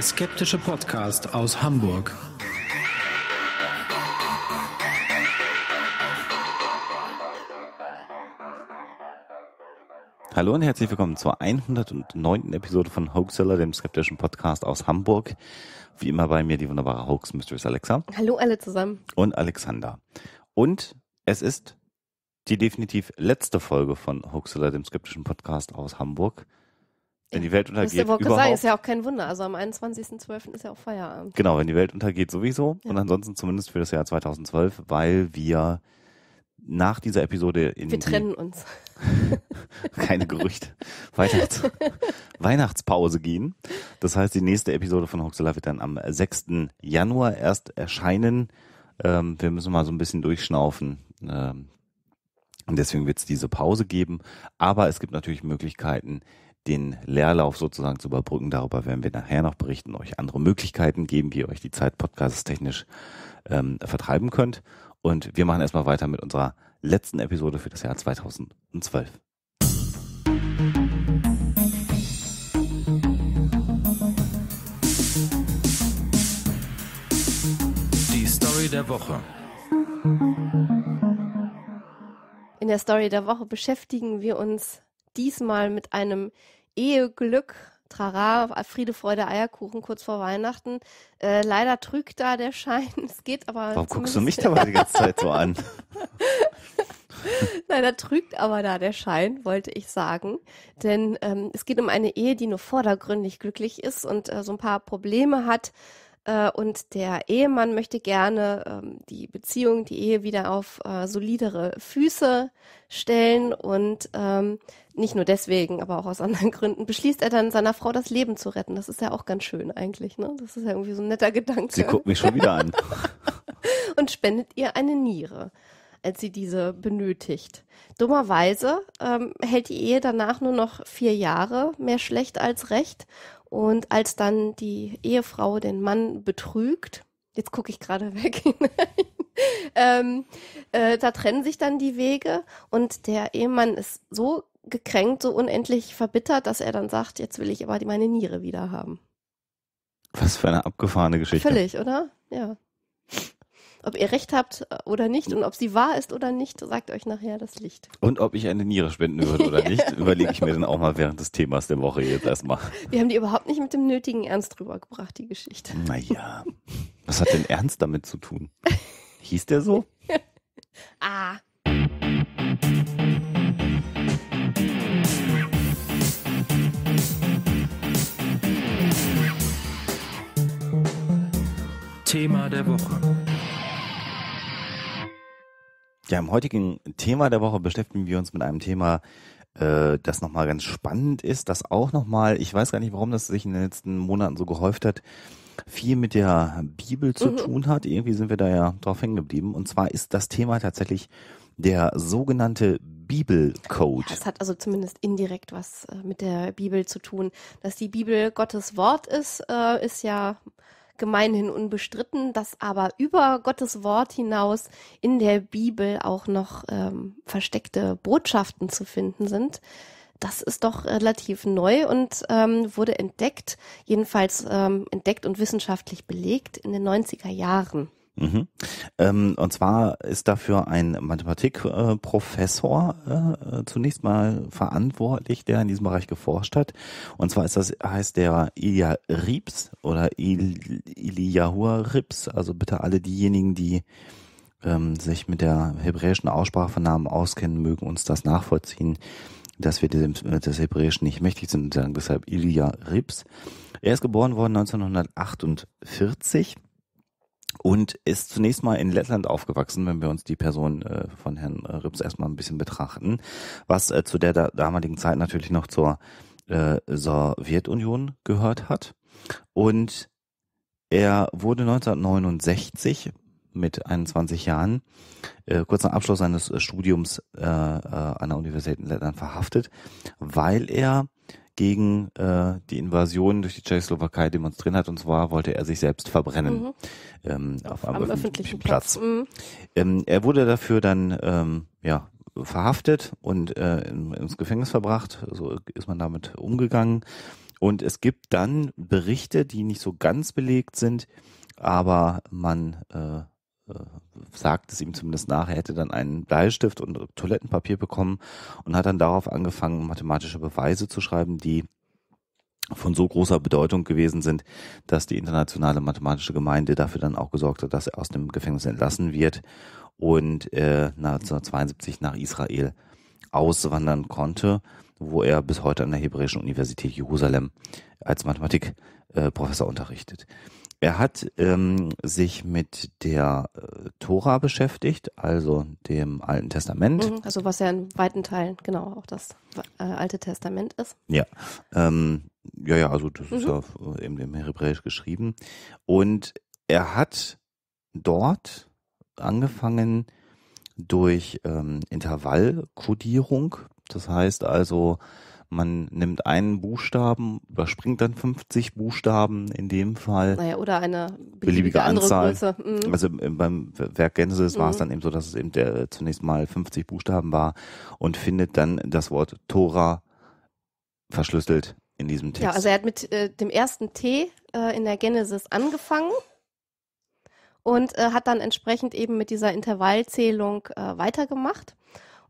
Der skeptische Podcast aus Hamburg. Hallo und herzlich willkommen zur 109. Episode von Hoaxilla, dem skeptischen Podcast aus Hamburg. Wie immer bei mir die wunderbare Hoax Mistress Alexa. Hallo alle zusammen. Und Alexander. Und es ist die definitiv letzte Folge von Hoaxilla, dem skeptischen Podcast aus Hamburg. Wenn die Welt untergeht. Ist, überhaupt, sagen, ist ja auch kein Wunder. Also am 21.12. ist ja auch Feierabend. Genau, wenn die Welt untergeht sowieso. Ja. Und ansonsten zumindest für das Jahr 2012, weil wir nach dieser Episode in. Wir trennen uns. keine Gerüchte. Weihnachts Weihnachtspause gehen. Das heißt, die nächste Episode von Hoxilla wird dann am 6. Januar erst erscheinen. Ähm, wir müssen mal so ein bisschen durchschnaufen. Ähm, und deswegen wird es diese Pause geben. Aber es gibt natürlich Möglichkeiten, den Leerlauf sozusagen zu überbrücken. Darüber werden wir nachher noch berichten, euch andere Möglichkeiten geben, wie ihr euch die Zeit podcasts technisch ähm, vertreiben könnt. Und wir machen erstmal weiter mit unserer letzten Episode für das Jahr 2012. Die Story der Woche. In der Story der Woche beschäftigen wir uns diesmal mit einem Eheglück Trara, Friede, Freude, Eierkuchen kurz vor Weihnachten. Äh, leider trügt da der Schein. Es geht aber. Warum guckst du mich da mal die ganze Zeit so an? leider trügt aber da der Schein, wollte ich sagen. Denn ähm, es geht um eine Ehe, die nur vordergründig glücklich ist und äh, so ein paar Probleme hat äh, und der Ehemann möchte gerne ähm, die Beziehung, die Ehe wieder auf äh, solidere Füße stellen und ähm, nicht nur deswegen, aber auch aus anderen Gründen beschließt er dann seiner Frau das Leben zu retten. Das ist ja auch ganz schön eigentlich, ne? Das ist ja irgendwie so ein netter Gedanke. Sie guckt mich schon wieder an. und spendet ihr eine Niere als sie diese benötigt. Dummerweise ähm, hält die Ehe danach nur noch vier Jahre, mehr schlecht als recht. Und als dann die Ehefrau den Mann betrügt, jetzt gucke ich gerade weg hinein, ähm, äh, da trennen sich dann die Wege und der Ehemann ist so gekränkt, so unendlich verbittert, dass er dann sagt, jetzt will ich aber meine Niere wieder haben. Was für eine abgefahrene Geschichte. Völlig, oder? Ja. Ob ihr recht habt äh, oder nicht und ob sie wahr ist oder nicht, sagt euch nachher das Licht. Und ob ich eine Niere spenden würde oder nicht, überlege ich mir dann auch mal während des Themas der Woche jetzt erstmal. Wir haben die überhaupt nicht mit dem nötigen Ernst rübergebracht, die Geschichte. Naja, was hat denn Ernst damit zu tun? Hieß der so? ah. Thema der Woche. Ja, im heutigen Thema der Woche beschäftigen wir uns mit einem Thema, äh, das nochmal ganz spannend ist, das auch nochmal, ich weiß gar nicht, warum das sich in den letzten Monaten so gehäuft hat, viel mit der Bibel zu mhm. tun hat. Irgendwie sind wir da ja drauf hängen geblieben. Und zwar ist das Thema tatsächlich der sogenannte Bibelcode. Ja, es hat also zumindest indirekt was äh, mit der Bibel zu tun. Dass die Bibel Gottes Wort ist, äh, ist ja gemeinhin unbestritten, dass aber über Gottes Wort hinaus in der Bibel auch noch ähm, versteckte Botschaften zu finden sind. Das ist doch relativ neu und ähm, wurde entdeckt, jedenfalls ähm, entdeckt und wissenschaftlich belegt in den 90er Jahren. Mhm. Ähm, und zwar ist dafür ein Mathematikprofessor äh, äh, zunächst mal verantwortlich, der in diesem Bereich geforscht hat. Und zwar ist das heißt der Ilya Rips oder Il Iliyahua Rips. Also bitte alle diejenigen, die ähm, sich mit der hebräischen Aussprache von Namen auskennen, mögen uns das nachvollziehen, dass wir dem, äh, des Hebräischen nicht mächtig sind und sagen deshalb Ilya Rips. Er ist geboren worden 1948 und ist zunächst mal in Lettland aufgewachsen, wenn wir uns die Person äh, von Herrn äh, Rips erstmal ein bisschen betrachten, was äh, zu der da damaligen Zeit natürlich noch zur äh, Sowjetunion gehört hat. Und er wurde 1969 mit 21 Jahren äh, kurz nach Abschluss seines äh, Studiums an der Universität in Lettland verhaftet, weil er gegen äh, die Invasion durch die Tschechoslowakei demonstrieren hat. Und zwar wollte er sich selbst verbrennen mhm. ähm, auf, am, am öffentlichen, öffentlichen, Platz. Platz. Mhm. Ähm, er wurde dafür dann ähm, ja verhaftet und äh, ins Gefängnis verbracht. So ist man damit umgegangen. Und es gibt dann Berichte, die nicht so ganz belegt sind, aber man äh, äh, sagt es ihm zumindest nach, er hätte dann einen Bleistift und Toilettenpapier bekommen und hat dann darauf angefangen, mathematische Beweise zu schreiben, die von so großer Bedeutung gewesen sind, dass die internationale mathematische Gemeinde dafür dann auch gesorgt hat, dass er aus dem Gefängnis entlassen wird und äh, 1972 nach Israel auswandern konnte, wo er bis heute an der Hebräischen Universität Jerusalem als Mathematikprofessor äh, unterrichtet. Er hat ähm, sich mit der äh, Tora beschäftigt, also dem Alten Testament. Mhm, also was ja in weiten Teilen genau auch das äh, Alte Testament ist. Ja, ähm, ja, ja, also das mhm. ist ja äh, eben im Hebräisch geschrieben. Und er hat dort angefangen durch ähm, Intervallkodierung, das heißt also man nimmt einen Buchstaben, überspringt dann 50 Buchstaben in dem Fall. Naja, oder eine beliebige, beliebige Anzahl. Mhm. Also äh, beim Werk Gänseses mhm. war es mhm. dann eben so, dass es eben der, äh, zunächst mal 50 Buchstaben war und findet dann das Wort Tora verschlüsselt in diesem Text. Ja, also er hat mit äh, dem ersten T äh, in der Genesis angefangen und äh, hat dann entsprechend eben mit dieser Intervallzählung äh, weitergemacht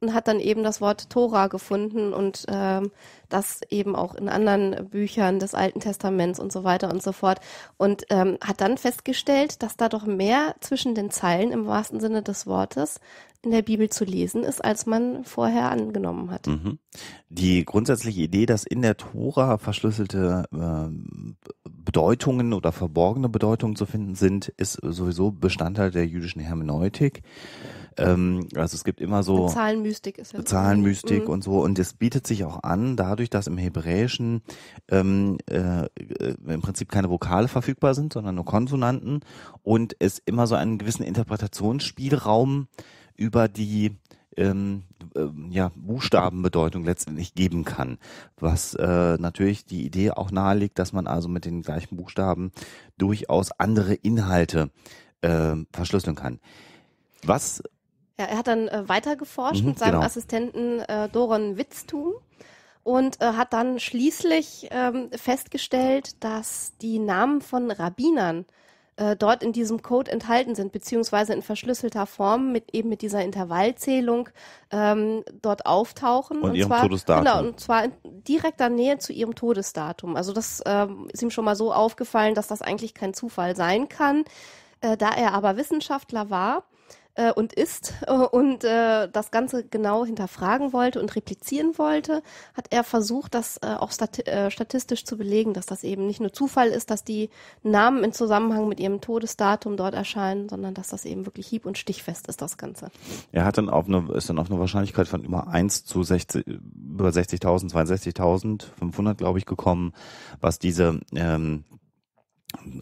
und hat dann eben das Wort Tora gefunden und ähm, das eben auch in anderen Büchern des Alten Testaments und so weiter und so fort. Und ähm, hat dann festgestellt, dass da doch mehr zwischen den Zeilen im wahrsten Sinne des Wortes in der Bibel zu lesen ist, als man vorher angenommen hat. Mhm. Die grundsätzliche Idee, dass in der Tora verschlüsselte äh, Bedeutungen oder verborgene Bedeutungen zu finden sind, ist sowieso Bestandteil der jüdischen Hermeneutik. Ähm, also es gibt immer so Zahlenmystik ist ja Zahlenmystik mhm. und so und es bietet sich auch an, dadurch, dass im Hebräischen ähm, äh, im Prinzip keine Vokale verfügbar sind, sondern nur Konsonanten und es immer so einen gewissen Interpretationsspielraum über die ähm, ähm, ja, Buchstabenbedeutung letztendlich geben kann. Was äh, natürlich die Idee auch nahelegt, dass man also mit den gleichen Buchstaben durchaus andere Inhalte äh, verschlüsseln kann. Was? Ja, er hat dann äh, weiter geforscht mhm, mit seinem genau. Assistenten äh, Doron Witztum und äh, hat dann schließlich ähm, festgestellt, dass die Namen von Rabbinern äh, dort in diesem Code enthalten sind, beziehungsweise in verschlüsselter Form mit eben mit dieser Intervallzählung ähm, dort auftauchen. Und, und ihrem zwar, Todesdatum. Genau, und zwar in direkter Nähe zu ihrem Todesdatum. Also das ähm, ist ihm schon mal so aufgefallen, dass das eigentlich kein Zufall sein kann. Äh, da er aber Wissenschaftler war, äh, und ist äh, und äh, das Ganze genau hinterfragen wollte und replizieren wollte, hat er versucht, das äh, auch stat äh, statistisch zu belegen, dass das eben nicht nur Zufall ist, dass die Namen in Zusammenhang mit ihrem Todesdatum dort erscheinen, sondern dass das eben wirklich hieb- und stichfest ist, das Ganze. Er hat dann auf eine, ist dann auf eine Wahrscheinlichkeit von immer 1 zu 60, über 60.000, 62.500, glaube ich, gekommen, was diese ähm,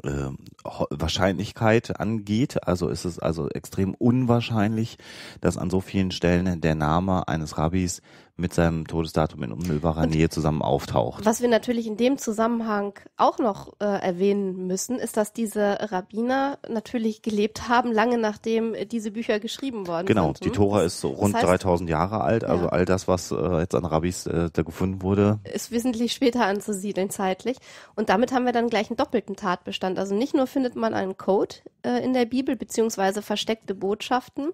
äh, Wahrscheinlichkeit angeht. Also ist es also extrem unwahrscheinlich, dass an so vielen Stellen der Name eines Rabbis mit seinem Todesdatum in unmittelbarer Nähe zusammen auftaucht. Was wir natürlich in dem Zusammenhang auch noch äh, erwähnen müssen, ist, dass diese Rabbiner natürlich gelebt haben, lange nachdem diese Bücher geschrieben worden genau, sind. Genau, die Tora ist so rund das heißt, 3000 Jahre alt, also ja. all das, was äh, jetzt an Rabbis äh, da gefunden wurde. Ist wesentlich später anzusiedeln zeitlich. Und damit haben wir dann gleich einen doppelten Tatbestand. Also nicht nur findet man einen Code äh, in der Bibel, beziehungsweise versteckte Botschaften,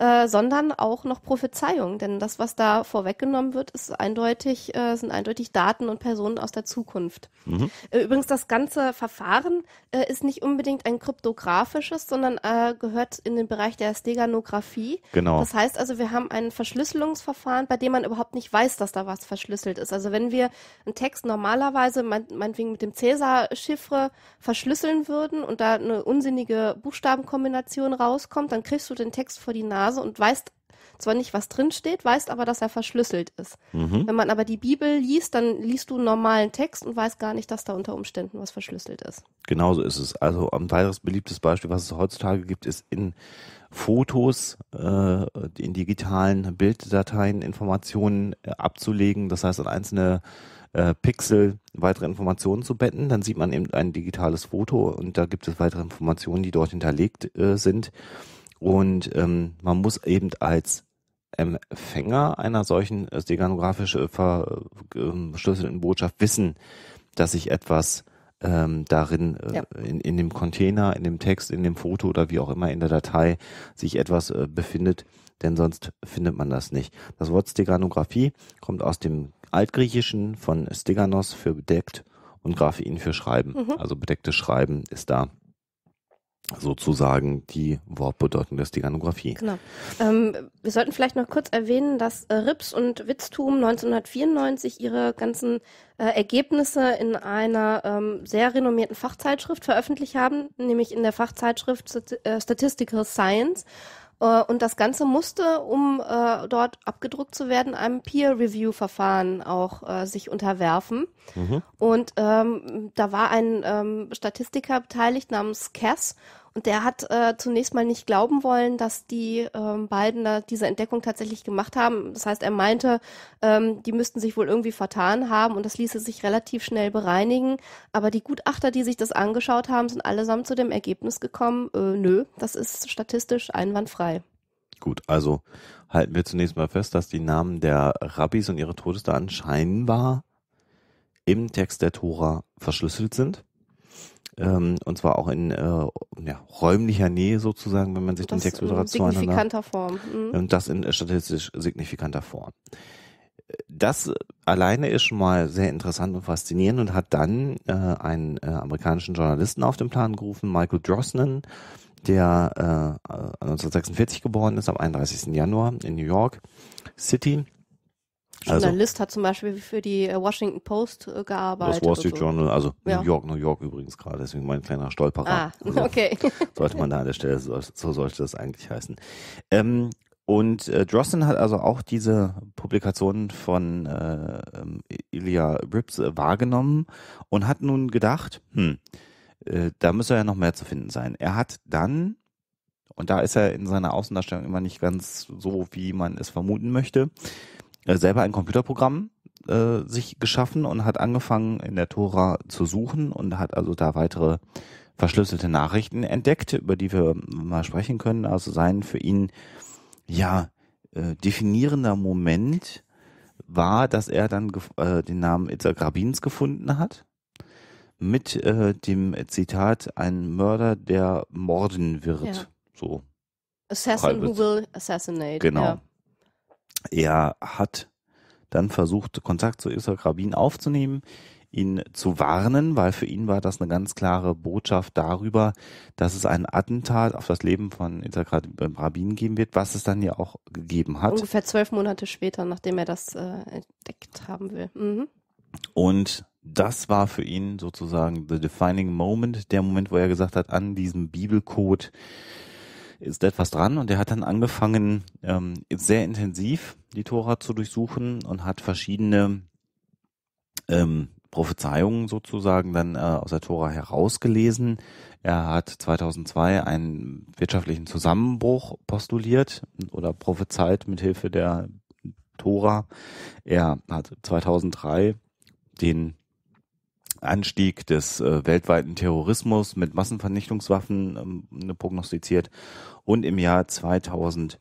äh, sondern auch noch Prophezeiung. Denn das, was da vorweggenommen wird, ist eindeutig, äh, sind eindeutig Daten und Personen aus der Zukunft. Mhm. Äh, übrigens, das ganze Verfahren äh, ist nicht unbedingt ein kryptografisches, sondern äh, gehört in den Bereich der Steganographie. Genau. Das heißt also, wir haben ein Verschlüsselungsverfahren, bei dem man überhaupt nicht weiß, dass da was verschlüsselt ist. Also wenn wir einen Text normalerweise, mein, meinetwegen mit dem Cäsar-Chiffre verschlüsseln würden und da eine unsinnige Buchstabenkombination rauskommt, dann kriegst du den Text vor die Nase Nase und weißt zwar nicht, was drinsteht, weißt aber, dass er verschlüsselt ist. Mhm. Wenn man aber die Bibel liest, dann liest du einen normalen Text und weißt gar nicht, dass da unter Umständen was verschlüsselt ist. Genauso ist es. Also ein weiteres beliebtes Beispiel, was es heutzutage gibt, ist in Fotos, äh, in digitalen Bilddateien Informationen äh, abzulegen. Das heißt, an einzelne äh, Pixel weitere Informationen zu betten. Dann sieht man eben ein digitales Foto und da gibt es weitere Informationen, die dort hinterlegt äh, sind. Und ähm, man muss eben als Empfänger einer solchen äh, steganografisch äh, äh, ähm, verschlüsselten Botschaft wissen, dass sich etwas ähm, darin, äh, ja. in, in dem Container, in dem Text, in dem Foto oder wie auch immer in der Datei sich etwas äh, befindet, denn sonst findet man das nicht. Das Wort Steganographie kommt aus dem Altgriechischen von Steganos für bedeckt und Graphien für Schreiben. Mhm. Also bedecktes Schreiben ist da sozusagen die Wortbedeutung der Steganographie. Genau. Ähm, wir sollten vielleicht noch kurz erwähnen, dass äh, Rips und Witztum 1994 ihre ganzen äh, Ergebnisse in einer ähm, sehr renommierten Fachzeitschrift veröffentlicht haben, nämlich in der Fachzeitschrift äh, Statistical Science. Äh, und das Ganze musste, um äh, dort abgedruckt zu werden, einem Peer-Review-Verfahren auch äh, sich unterwerfen. Mhm. Und ähm, da war ein ähm, Statistiker beteiligt namens Cass und der hat äh, zunächst mal nicht glauben wollen, dass die ähm, beiden da diese Entdeckung tatsächlich gemacht haben. Das heißt, er meinte, ähm, die müssten sich wohl irgendwie vertan haben und das ließe sich relativ schnell bereinigen. Aber die Gutachter, die sich das angeschaut haben, sind allesamt zu dem Ergebnis gekommen, äh, nö, das ist statistisch einwandfrei. Gut, also halten wir zunächst mal fest, dass die Namen der Rabbis und ihre Todesdaten scheinbar im Text der Tora verschlüsselt sind. Ähm, und zwar auch in äh, ja, räumlicher Nähe sozusagen, wenn man sich das den Text betreibt. Signifikanter Form. Mhm. Und das in statistisch signifikanter Form. Das alleine ist schon mal sehr interessant und faszinierend und hat dann äh, einen äh, amerikanischen Journalisten auf den Plan gerufen, Michael Drosnan, der äh, äh, 1946 geboren ist, am 31. Januar in New York City Journalist also, hat zum Beispiel für die äh, Washington Post äh, gearbeitet. Das Wall Street so. Journal, also ja. New York, New York übrigens gerade, deswegen mein kleiner Stolperer. Ah, also, okay. sollte man da an der Stelle, so, so sollte das eigentlich heißen. Ähm, und äh, Drosten hat also auch diese Publikationen von äh, ähm, Ilya Rips äh, wahrgenommen und hat nun gedacht, hm, äh, da müsste ja noch mehr zu finden sein. Er hat dann, und da ist er in seiner Außendarstellung immer nicht ganz so, wie man es vermuten möchte, äh, selber ein Computerprogramm äh, sich geschaffen und hat angefangen in der Tora zu suchen und hat also da weitere verschlüsselte Nachrichten entdeckt, über die wir mal sprechen können. Also sein für ihn ja äh, definierender Moment war, dass er dann äh, den Namen Itza Grabins gefunden hat mit äh, dem Zitat ein Mörder, der morden wird. Ja. So. Assassin who will assassinate. Genau. Ja. Er hat dann versucht, Kontakt zu Isaac Rabin aufzunehmen, ihn zu warnen, weil für ihn war das eine ganz klare Botschaft darüber, dass es ein Attentat auf das Leben von Isaac Rabin geben wird, was es dann ja auch gegeben hat. Ungefähr zwölf Monate später, nachdem er das äh, entdeckt haben will. Mhm. Und das war für ihn sozusagen the defining moment, der Moment, wo er gesagt hat, an diesem Bibelcode ist etwas dran und er hat dann angefangen, ähm, sehr intensiv die Tora zu durchsuchen und hat verschiedene ähm, Prophezeiungen sozusagen dann äh, aus der Tora herausgelesen. Er hat 2002 einen wirtschaftlichen Zusammenbruch postuliert oder prophezeit mit Hilfe der Tora. Er hat 2003 den Anstieg des äh, weltweiten Terrorismus mit Massenvernichtungswaffen ähm, ne, prognostiziert und im Jahr 2006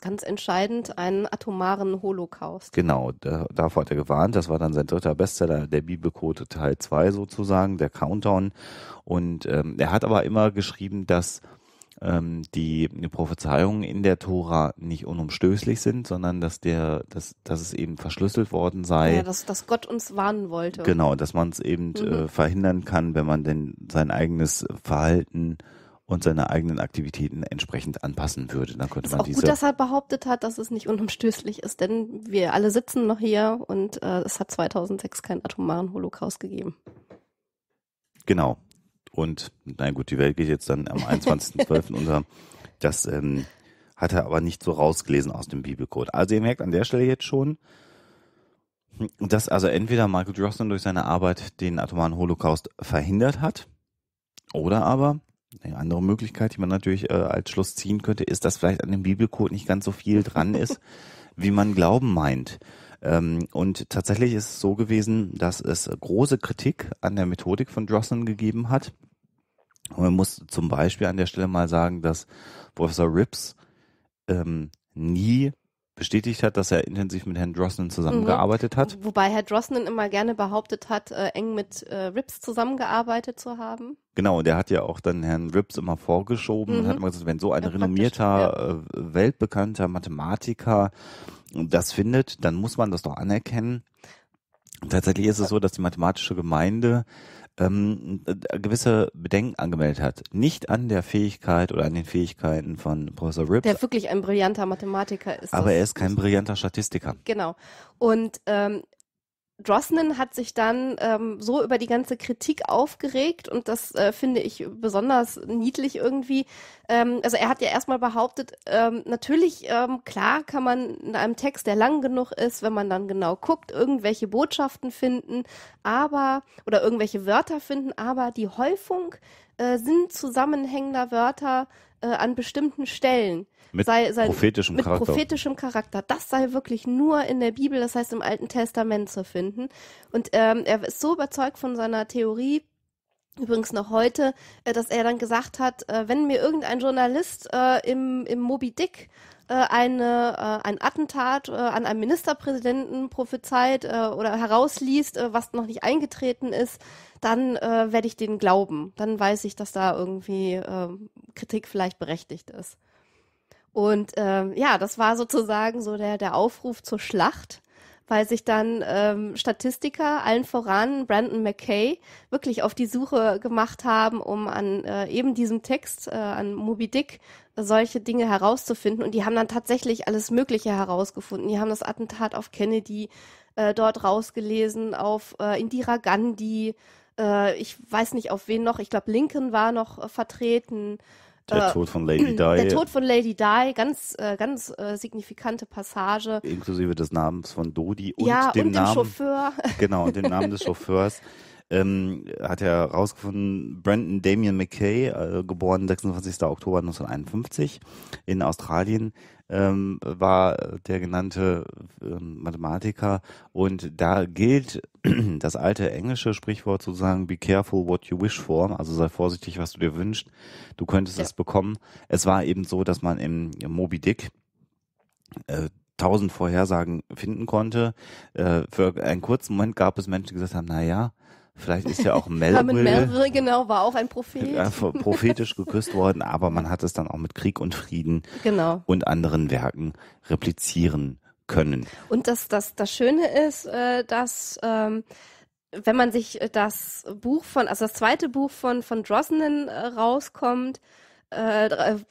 Ganz entscheidend einen atomaren Holocaust. Genau, da, davor hat er gewarnt. Das war dann sein dritter Bestseller, der Bibelcode Teil 2 sozusagen, der Countdown. Und ähm, er hat aber immer geschrieben, dass ähm, die, Prophezeiungen in der Tora nicht unumstößlich sind, sondern dass der, dass, dass es eben verschlüsselt worden sei. Ja, dass, dass Gott uns warnen wollte. Genau, dass man es eben äh, mhm. äh, verhindern kann, wenn man denn sein eigenes Verhalten und seine eigenen Aktivitäten entsprechend anpassen würde. Dann könnte ist man auch diese gut, dass er behauptet hat, dass es nicht unumstößlich ist, denn wir alle sitzen noch hier und äh, es hat 2006 keinen atomaren Holocaust gegeben. Genau, und nein, gut, die Welt geht jetzt dann am 21.12. unter. Das ähm, hat er aber nicht so rausgelesen aus dem Bibelcode. Also ihr merkt an der Stelle jetzt schon, dass also entweder Michael Drosnan durch seine Arbeit den atomaren Holocaust verhindert hat, oder aber eine andere Möglichkeit, die man natürlich äh, als Schluss ziehen könnte, ist, dass vielleicht an dem Bibelcode nicht ganz so viel dran ist, wie man Glauben meint. Ähm, und tatsächlich ist es so gewesen, dass es große Kritik an der Methodik von Jocelyn gegeben hat. Und man muss zum Beispiel an der Stelle mal sagen, dass Professor Rips ähm, nie bestätigt hat, dass er intensiv mit Herrn Drosnan zusammengearbeitet mhm. hat. Wobei Herr Drosnan immer gerne behauptet hat, äh, eng mit äh, Rips zusammengearbeitet zu haben. Genau, und der hat ja auch dann Herrn Rips immer vorgeschoben mhm. und hat mhm. immer gesagt, wenn so ein ja, renommierter, ja. Äh, weltbekannter Mathematiker das findet, dann muss man das doch anerkennen. tatsächlich ist es so, dass die mathematische Gemeinde ähm, äh, gewisse Bedenken angemeldet hat. Nicht an der Fähigkeit oder an den Fähigkeiten von Professor Rips. Der wirklich ein brillanter Mathematiker ist. Aber er ist kein brillanter Statistiker. Genau. Und ähm, Drosnan hat sich dann ähm, so über die ganze Kritik aufgeregt und das äh, finde ich besonders niedlich irgendwie. Ähm, also er hat ja erstmal behauptet, ähm, natürlich, ähm, klar kann man in einem Text, der lang genug ist, wenn man dann genau guckt, irgendwelche Botschaften finden, aber oder irgendwelche Wörter finden, aber die Häufung äh, sind zusammenhängender Wörter äh, an bestimmten Stellen mit sei, sei, prophetischem mit Charakter. prophetischem Charakter. Das sei wirklich nur in der Bibel, das heißt im Alten Testament zu finden. Und ähm, er ist so überzeugt von seiner Theorie, Übrigens noch heute, äh, dass er dann gesagt hat, äh, wenn mir irgendein Journalist äh, im, im Moby Dick eine, ein Attentat an einem Ministerpräsidenten prophezeit oder herausliest, was noch nicht eingetreten ist, dann werde ich denen glauben. Dann weiß ich, dass da irgendwie ähm, Kritik vielleicht berechtigt ist. Und ähm, ja, das war sozusagen so der, der Aufruf zur Schlacht weil sich dann ähm, Statistiker, allen voran Brandon McKay, wirklich auf die Suche gemacht haben, um an äh, eben diesem Text, äh, an Moby Dick, solche Dinge herauszufinden. Und die haben dann tatsächlich alles Mögliche herausgefunden. Die haben das Attentat auf Kennedy äh, dort rausgelesen, auf äh, Indira Gandhi, äh, ich weiß nicht auf wen noch, ich glaube Lincoln war noch äh, vertreten der äh, Tod von Lady Di. Der Tod von Lady Di, ganz, äh, ganz äh, signifikante Passage. Inklusive des Namens von Dodi und ja, dem und Namen. Chauffeur. Genau, und dem Namen des Chauffeurs ähm, hat er herausgefunden, Brandon Damien McKay, äh, geboren 26. Oktober 1951 in Australien, ähm, war der genannte ähm, Mathematiker. Und da gilt das alte englische Sprichwort sozusagen, be careful what you wish for, also sei vorsichtig, was du dir wünschst. Du könntest ja. es bekommen. Es war eben so, dass man im, im Moby Dick äh, tausend Vorhersagen finden konnte. Äh, für einen kurzen Moment gab es Menschen, die gesagt haben, na ja, Vielleicht ist ja auch Melville. Melville, genau, war auch ein Prophet. Äh, prophetisch geküsst worden, aber man hat es dann auch mit Krieg und Frieden genau. und anderen Werken replizieren können. Und das, das, das Schöne ist, äh, dass ähm, wenn man sich das Buch von, also das zweite Buch von, von Drosnan äh, rauskommt, äh,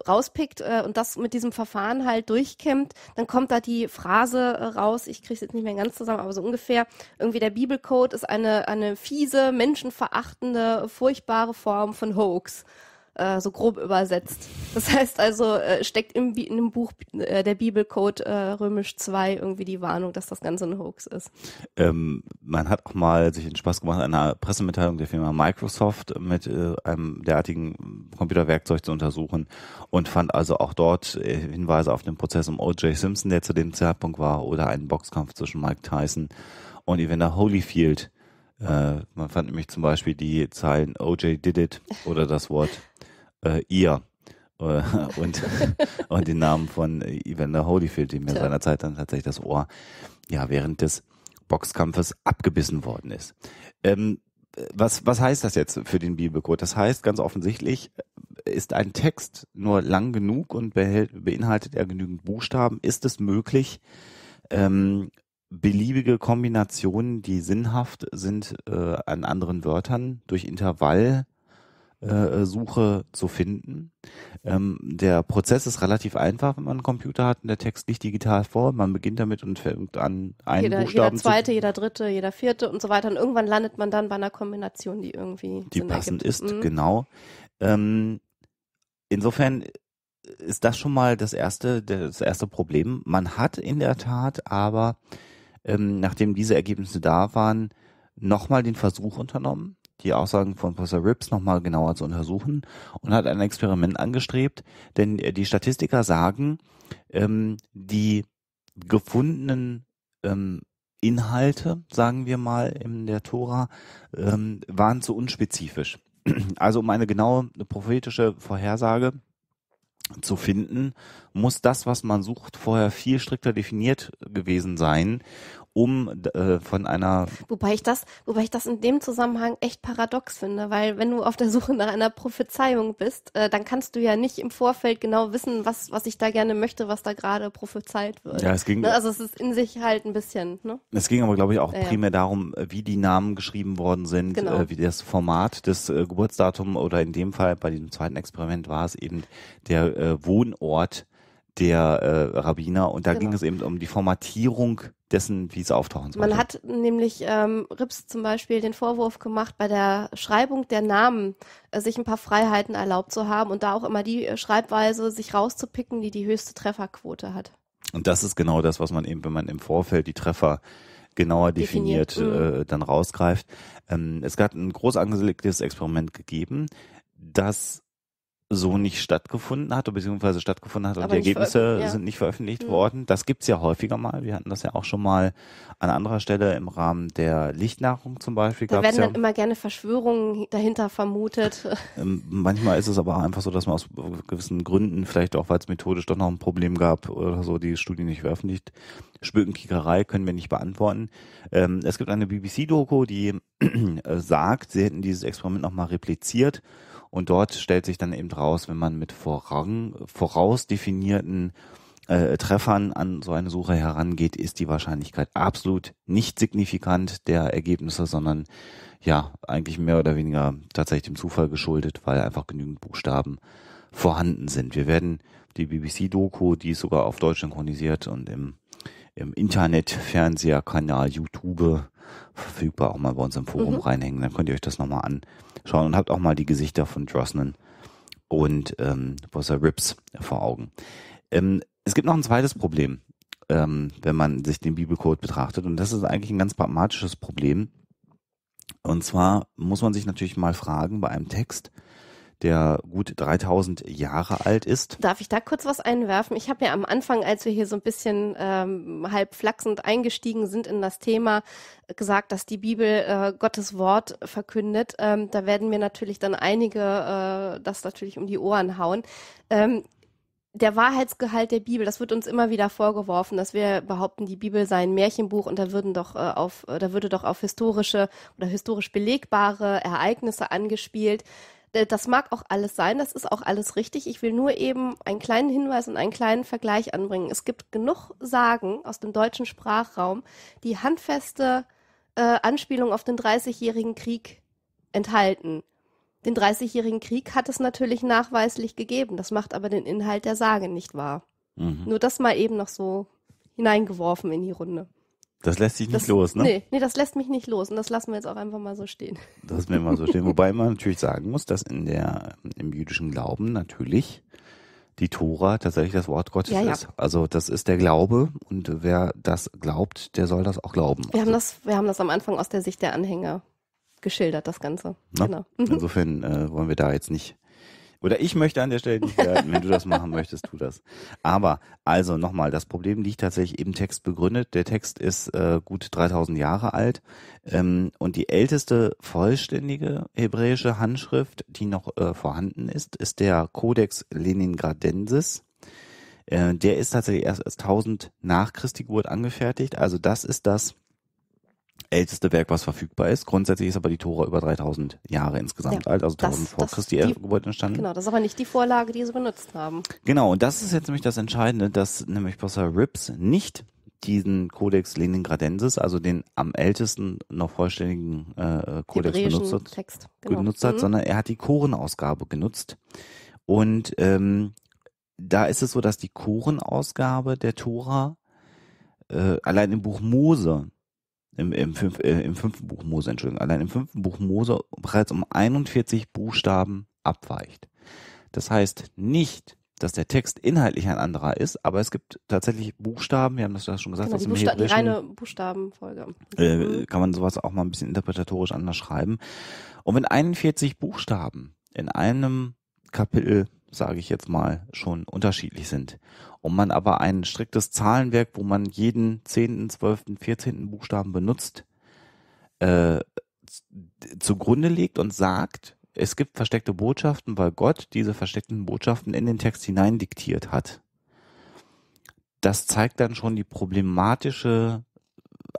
rauspickt äh, und das mit diesem Verfahren halt durchkämmt, dann kommt da die Phrase äh, raus, ich kriege es jetzt nicht mehr ganz zusammen, aber so ungefähr, irgendwie der Bibelcode ist eine, eine fiese, menschenverachtende, furchtbare Form von Hoax äh, so grob übersetzt. Das heißt also, äh, steckt im, in einem Buch äh, der Bibelcode äh, Römisch 2 irgendwie die Warnung, dass das Ganze ein Hoax ist. Ähm, man hat auch mal sich den Spaß gemacht, einer Pressemitteilung der Firma Microsoft mit äh, einem derartigen Computerwerkzeug zu untersuchen und fand also auch dort äh, Hinweise auf den Prozess um O.J. Simpson, der zu dem Zeitpunkt war, oder einen Boxkampf zwischen Mike Tyson und Evander Holyfield äh, man fand nämlich zum Beispiel die Zeilen OJ did it oder das Wort äh, ihr äh, und, und den Namen von äh, Evander Holyfield, dem ja seinerzeit dann tatsächlich das Ohr ja während des Boxkampfes abgebissen worden ist. Ähm, was, was heißt das jetzt für den Bibelcode? Das heißt ganz offensichtlich, äh, ist ein Text nur lang genug und behält, beinhaltet er genügend Buchstaben? Ist es möglich, ähm, beliebige Kombinationen, die sinnhaft sind, äh, an anderen Wörtern durch Intervallsuche äh, äh, zu finden. Ähm, der Prozess ist relativ einfach, wenn man einen Computer hat und der Text liegt digital vor. Man beginnt damit und fängt an, einen jeder, Buchstaben jeder zweite, jeder dritte, jeder vierte und so weiter. Und irgendwann landet man dann bei einer Kombination, die irgendwie die Sinn passend ergibt. ist. Mhm. Genau. Ähm, insofern ist das schon mal das erste, das erste Problem. Man hat in der Tat aber ähm, nachdem diese Ergebnisse da waren, nochmal den Versuch unternommen, die Aussagen von Professor Rips nochmal genauer zu untersuchen und hat ein Experiment angestrebt, denn äh, die Statistiker sagen, ähm, die gefundenen ähm, Inhalte, sagen wir mal, in der Tora, ähm, waren zu unspezifisch. Also um eine genaue prophetische Vorhersage zu finden, muss das, was man sucht, vorher viel strikter definiert gewesen sein um äh, von einer. Wobei ich das, wobei ich das in dem Zusammenhang echt paradox finde, weil wenn du auf der Suche nach einer Prophezeiung bist, äh, dann kannst du ja nicht im Vorfeld genau wissen, was, was ich da gerne möchte, was da gerade prophezeit wird. Ja, es ging. Ne? Also es ist in sich halt ein bisschen, ne? Es ging aber, glaube ich, auch ja, primär ja. darum, äh, wie die Namen geschrieben worden sind, genau. äh, wie das Format des äh, Geburtsdatum oder in dem Fall bei diesem zweiten Experiment war es eben der äh, Wohnort der äh, Rabbiner und da genau. ging es eben um die Formatierung dessen, wie es auftauchen soll. Man hat nämlich ähm, Rips zum Beispiel den Vorwurf gemacht, bei der Schreibung der Namen äh, sich ein paar Freiheiten erlaubt zu haben und da auch immer die äh, Schreibweise sich rauszupicken, die die höchste Trefferquote hat. Und das ist genau das, was man eben, wenn man im Vorfeld die Treffer genauer definiert, definiert. Äh, mhm. dann rausgreift. Ähm, es hat ein groß angelegtes Experiment gegeben, das so nicht stattgefunden hat, beziehungsweise stattgefunden hat und Aber die Ergebnisse ja. sind nicht veröffentlicht mhm. worden. Das gibt's ja häufiger mal. Wir hatten das ja auch schon mal an anderer Stelle im Rahmen der Lichtnahrung zum Beispiel. Da werden dann immer gerne Verschwörungen dahinter vermutet. Ähm, manchmal ist es aber einfach so, dass man aus gewissen Gründen, vielleicht auch weil es methodisch doch noch ein Problem gab oder so, die Studie nicht veröffentlicht. Spökenkickerei können wir nicht beantworten. Ähm, es gibt eine BBC-Doku, die äh, sagt, sie hätten dieses Experiment nochmal repliziert und dort stellt sich dann eben raus, wenn man mit voran, vorausdefinierten äh, Treffern an so eine Suche herangeht, ist die Wahrscheinlichkeit absolut nicht signifikant der Ergebnisse, sondern ja, eigentlich mehr oder weniger tatsächlich dem Zufall geschuldet, weil einfach genügend Buchstaben vorhanden sind. Wir werden die BBC-Doku, die ist sogar auf Deutsch synchronisiert und im, im Internet, Fernseher, Kanal, YouTube verfügbar, auch mal bei uns im Forum mhm. reinhängen. Dann könnt ihr euch das nochmal anschauen und habt auch mal die Gesichter von Drosnan und ähm, Professor Rips vor Augen. Ähm, es gibt noch ein zweites Problem, ähm, wenn man sich den Bibelcode betrachtet. Und das ist eigentlich ein ganz pragmatisches Problem. Und zwar muss man sich natürlich mal fragen bei einem Text, der gut 3000 Jahre alt ist. Darf ich da kurz was einwerfen? Ich habe ja am Anfang, als wir hier so ein bisschen ähm, halb flachsend eingestiegen sind in das Thema, gesagt, dass die Bibel äh, Gottes Wort verkündet. Ähm, da werden mir natürlich dann einige äh, das natürlich um die Ohren hauen. Ähm, der Wahrheitsgehalt der Bibel, das wird uns immer wieder vorgeworfen, dass wir behaupten, die Bibel sei ein Märchenbuch und da würden doch äh, auf, da würde doch auf historische oder historisch belegbare Ereignisse angespielt. Äh, das mag auch alles sein, das ist auch alles richtig. Ich will nur eben einen kleinen Hinweis und einen kleinen Vergleich anbringen. Es gibt genug Sagen aus dem deutschen Sprachraum, die handfeste äh, Anspielung auf den Dreißigjährigen Krieg enthalten. Den Dreißigjährigen Krieg hat es natürlich nachweislich gegeben, das macht aber den Inhalt der Sage nicht wahr. Mhm. Nur das mal eben noch so hineingeworfen in die Runde. Das lässt sich nicht das, los, ne? Nee, nee, das lässt mich nicht los und das lassen wir jetzt auch einfach mal so stehen. Das lassen wir mal so stehen. Wobei man natürlich sagen muss, dass in der, im jüdischen Glauben natürlich die Tora tatsächlich das Wort Gottes ja, ja. ist. Also das ist der Glaube und wer das glaubt, der soll das auch glauben. Wir, also. haben, das, wir haben das am Anfang aus der Sicht der Anhänger geschildert, das Ganze. Na? Ne? Genau. Mhm. Insofern äh, wollen wir da jetzt nicht oder ich möchte an der Stelle nicht werden. Wenn du das machen möchtest, tu das. Aber also nochmal, das Problem liegt tatsächlich im Text begründet. Der Text ist äh, gut 3000 Jahre alt ähm, und die älteste vollständige hebräische Handschrift, die noch äh, vorhanden ist, ist der Codex Leningradensis äh, der ist tatsächlich erst als 1000 nach Christi Geburt angefertigt. Also das ist das älteste Werk, was verfügbar ist. Grundsätzlich ist aber die Tora über 3000 Jahre insgesamt ja, alt, also 1000 vor Christi Gebäude entstanden. Genau, das ist aber nicht die Vorlage, die sie benutzt haben. Genau, und das ist jetzt nämlich das Entscheidende, dass nämlich Professor Rips nicht diesen Codex Leningradensis, also den am ältesten noch vollständigen äh, äh Codex benutzt hat, Text, genau. genutzt hat, mhm. sondern er hat die Korenausgabe genutzt. Und ähm, da ist es so, dass die Korenausgabe der Tora äh, allein im Buch Mose im, im, fünf, äh, im fünften Buch Mose, Entschuldigung, allein im fünften Buch Mose bereits um 41 Buchstaben abweicht. Das heißt nicht, dass der Text inhaltlich ein anderer ist, aber es gibt tatsächlich Buchstaben, wir haben das ja schon gesagt, genau, die, Buchsta die reine Buchstabenfolge. Äh, mhm. kann man sowas auch mal ein bisschen interpretatorisch anders schreiben. Und wenn 41 Buchstaben in einem Kapitel sage ich jetzt mal, schon unterschiedlich sind. Und man aber ein striktes Zahlenwerk, wo man jeden 10., 12., 14. Buchstaben benutzt, äh, zugrunde legt und sagt, es gibt versteckte Botschaften, weil Gott diese versteckten Botschaften in den Text hinein diktiert hat. Das zeigt dann schon die problematische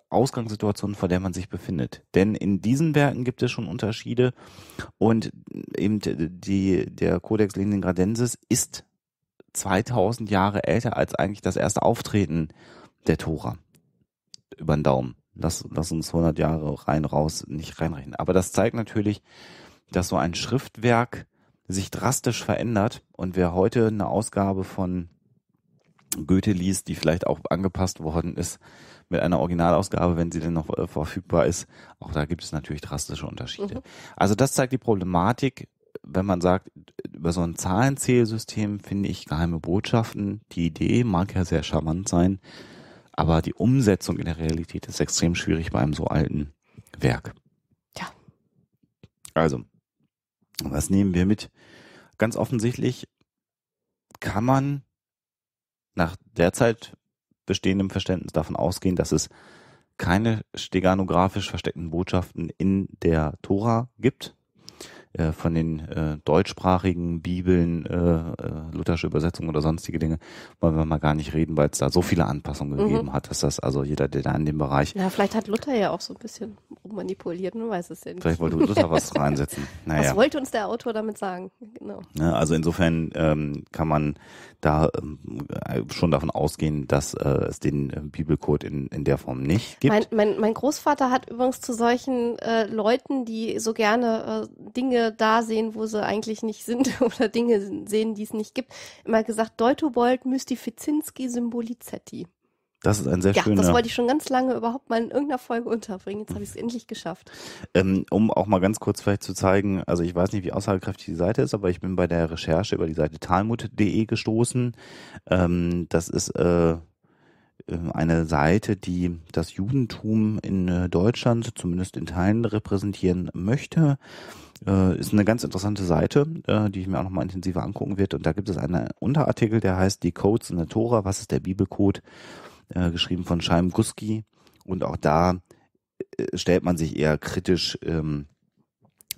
Ausgangssituation, vor der man sich befindet. Denn in diesen Werken gibt es schon Unterschiede und eben die, der Codex Gradensis ist 2000 Jahre älter als eigentlich das erste Auftreten der Tora über den Daumen. Lass, lass uns 100 Jahre rein raus nicht reinrechnen. Aber das zeigt natürlich, dass so ein Schriftwerk sich drastisch verändert und wer heute eine Ausgabe von Goethe liest, die vielleicht auch angepasst worden ist, mit einer Originalausgabe, wenn sie denn noch äh, verfügbar ist. Auch da gibt es natürlich drastische Unterschiede. Mhm. Also das zeigt die Problematik, wenn man sagt, über so ein Zahlenzählsystem finde ich geheime Botschaften. Die Idee mag ja sehr charmant sein, aber die Umsetzung in der Realität ist extrem schwierig bei einem so alten Werk. Ja. Also, was nehmen wir mit? Ganz offensichtlich kann man nach derzeit bestehendem Verständnis davon ausgehen, dass es keine steganografisch versteckten Botschaften in der Tora gibt, äh, von den äh, deutschsprachigen Bibeln, äh, äh, lutherische Übersetzungen oder sonstige Dinge, wollen wir mal gar nicht reden, weil es da so viele Anpassungen mhm. gegeben hat, dass das also jeder, der da in dem Bereich. Ja, vielleicht hat Luther ja auch so ein bisschen manipuliert, man weiß es ja nicht. Vielleicht wollte Luther was reinsetzen. Naja. Was wollte uns der Autor damit sagen? Genau. Ja, ne, also insofern ähm, kann man da ähm, schon davon ausgehen, dass äh, es den äh, Bibelcode in, in der Form nicht gibt. Mein, mein, mein Großvater hat übrigens zu solchen äh, Leuten, die so gerne äh, Dinge da sehen, wo sie eigentlich nicht sind oder Dinge sehen, die es nicht gibt, immer gesagt, Deutobold mystifizinski symbolizetti. Das ist ein sehr ja, schöner. Das wollte ich schon ganz lange überhaupt mal in irgendeiner Folge unterbringen. Jetzt habe ich es endlich geschafft. Ähm, um auch mal ganz kurz vielleicht zu zeigen, also ich weiß nicht, wie aussagekräftig die Seite ist, aber ich bin bei der Recherche über die Seite talmud.de gestoßen. Ähm, das ist äh, äh, eine Seite, die das Judentum in äh, Deutschland zumindest in Teilen repräsentieren möchte äh, ist eine ganz interessante Seite, äh, die ich mir auch nochmal intensiver angucken werde. Und da gibt es einen Unterartikel, der heißt Die Codes in der Tora, was ist der Bibelcode, äh, geschrieben von Scheim Guski. Und auch da äh, stellt man sich eher kritisch ähm,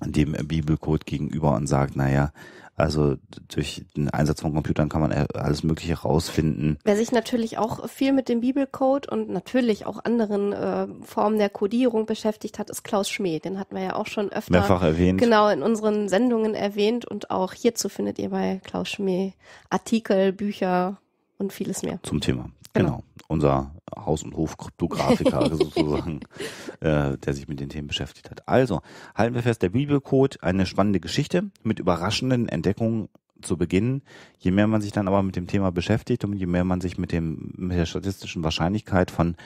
dem Bibelcode gegenüber und sagt, naja, also durch den Einsatz von Computern kann man äh, alles Mögliche herausfinden. Wer sich natürlich auch viel mit dem Bibelcode und natürlich auch anderen äh, Formen der Codierung beschäftigt hat, ist Klaus Schmee. Den hatten wir ja auch schon öfter mehrfach erwähnt. Genau, in unseren Sendungen erwähnt und auch hierzu findet ihr bei Klaus Schmee Artikel, Bücher, und vieles mehr. Zum Thema. Genau. genau. Unser Haus- und Hof-Kryptografiker sozusagen, äh, der sich mit den Themen beschäftigt hat. Also, halten wir fest, der Bibelcode, eine spannende Geschichte mit überraschenden Entdeckungen zu beginnen. Je mehr man sich dann aber mit dem Thema beschäftigt und je mehr man sich mit dem mit der statistischen Wahrscheinlichkeit von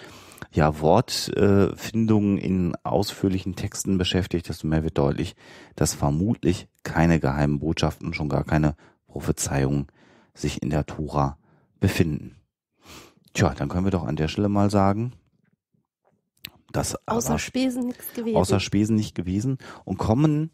ja, Wortfindungen äh, in ausführlichen Texten beschäftigt, desto mehr wird deutlich, dass vermutlich keine geheimen Botschaften, schon gar keine Prophezeiungen sich in der Tora befinden. Tja, dann können wir doch an der Stelle mal sagen, dass außer Spesen nichts gewesen. Außer Spesen nicht gewesen und kommen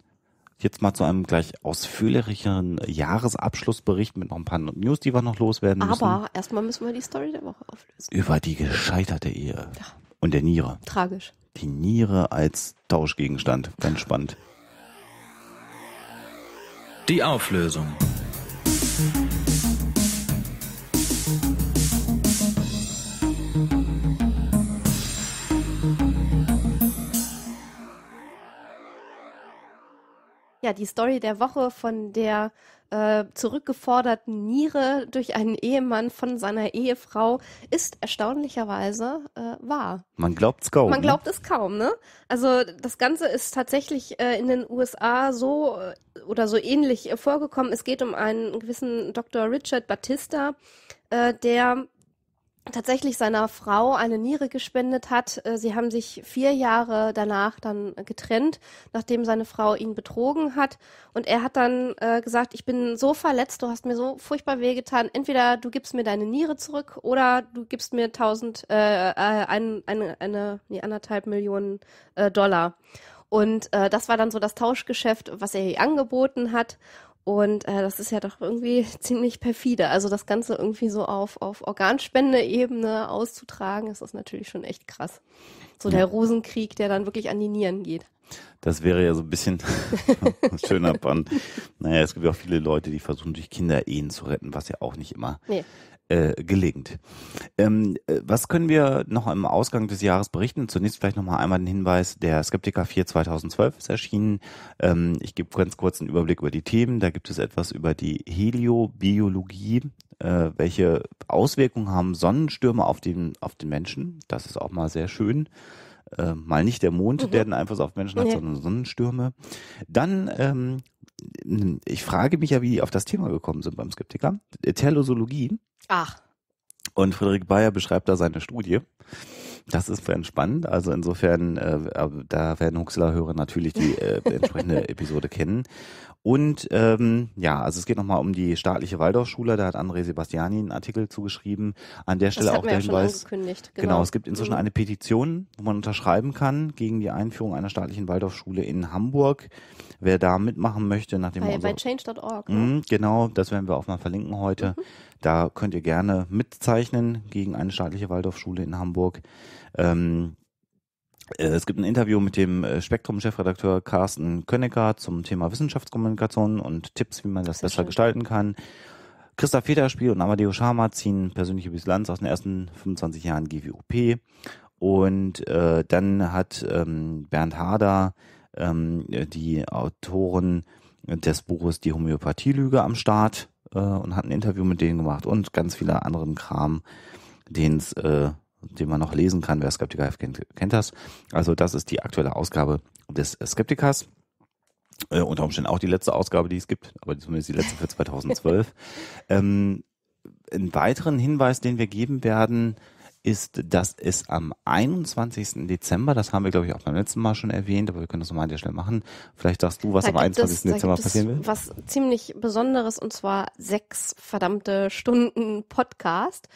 jetzt mal zu einem gleich ausführlicheren Jahresabschlussbericht mit noch ein paar News, die wir noch loswerden müssen. Aber erstmal müssen wir die Story der Woche auflösen. Über die gescheiterte Ehe ja. und der Niere. Tragisch. Die Niere als Tauschgegenstand. Ganz spannend. Die Auflösung. ja, die Story der Woche von der äh, zurückgeforderten Niere durch einen Ehemann von seiner Ehefrau ist erstaunlicherweise äh, wahr. Man glaubt es kaum. Man ne? glaubt ne? es kaum, ne? Also das Ganze ist tatsächlich äh, in den USA so äh, oder so ähnlich äh, vorgekommen. Es geht um einen gewissen Dr. Richard Batista, äh, der tatsächlich seiner Frau eine Niere gespendet hat. Äh, sie haben sich vier Jahre danach dann getrennt, nachdem seine Frau ihn betrogen hat. Und er hat dann äh, gesagt, ich bin so verletzt, du hast mir so furchtbar wehgetan. Entweder du gibst mir deine Niere zurück oder du gibst mir tausend, äh, äh ein, eine, eine, nee, anderthalb Millionen äh, Dollar. Und äh, das war dann so das Tauschgeschäft, was er ihr angeboten hat. Und äh, das ist ja doch irgendwie ziemlich perfide. Also das Ganze irgendwie so auf, auf Organspende-Ebene auszutragen, ist das natürlich schon echt krass. So der Rosenkrieg, der dann wirklich an die Nieren geht. Das wäre ja so ein bisschen ein schöner Band. Naja, es gibt ja auch viele Leute, die versuchen, durch Kinderehen zu retten, was ja auch nicht immer nee. Äh, gelingt. Ähm, äh, was können wir noch im Ausgang des Jahres berichten? Zunächst vielleicht nochmal einmal den Hinweis, der Skeptiker 4 2012 ist erschienen. Ähm, ich gebe ganz kurz einen Überblick über die Themen. Da gibt es etwas über die Heliobiologie. Äh, welche Auswirkungen haben Sonnenstürme auf den, auf den Menschen? Das ist auch mal sehr schön. Äh, mal nicht der Mond, mhm. der den Einfluss auf Menschen hat, ja. sondern Sonnenstürme. Dann, ähm, ich frage mich ja, wie die auf das Thema gekommen sind beim Skeptiker. Äh, Terlosologie Ach. Und Friedrich Bayer beschreibt da seine Studie. Das ist spannend. Also insofern, äh, äh, da werden Huxler-Hörer natürlich die äh, entsprechende Episode kennen. Und ähm, ja, also es geht nochmal um die staatliche Waldorfschule. Da hat André Sebastiani einen Artikel zugeschrieben. An der Stelle auch der Hinweis. ja Hinweis. Genau. genau. es gibt inzwischen mhm. eine Petition, wo man unterschreiben kann gegen die Einführung einer staatlichen Waldorfschule in Hamburg. Wer da mitmachen möchte, nachdem bei, bei change.org. Ne? Mhm, genau, das werden wir auch mal verlinken heute. Mhm da könnt ihr gerne mitzeichnen gegen eine staatliche Waldorfschule in Hamburg. Ähm, äh, es gibt ein Interview mit dem äh, Spektrum-Chefredakteur Carsten Könnecker zum Thema Wissenschaftskommunikation und Tipps, wie man das besser schön. gestalten kann. Christa Federspiel und Amadeo Sharma ziehen persönliche Bilanz aus den ersten 25 Jahren GWOP. Und äh, dann hat ähm, Bernd Harder ähm, die Autoren des Buches Die Homöopathielüge am Start äh, und hat ein Interview mit denen gemacht und ganz viele anderen Kram, den's, äh, den man noch lesen kann. Wer Skeptiker kennt, kennt das. Also das ist die aktuelle Ausgabe des Skeptikers. Äh, unter Umständen auch die letzte Ausgabe, die es gibt, aber zumindest die letzte für 2012. ähm, einen weiteren Hinweis, den wir geben werden, ist, dass es am 21. Dezember, das haben wir glaube ich auch beim letzten Mal schon erwähnt, aber wir können das nochmal an der Stelle machen. Vielleicht sagst du, was da am 21. Es, Dezember passieren wird. Was ziemlich Besonderes und zwar sechs verdammte Stunden Podcast.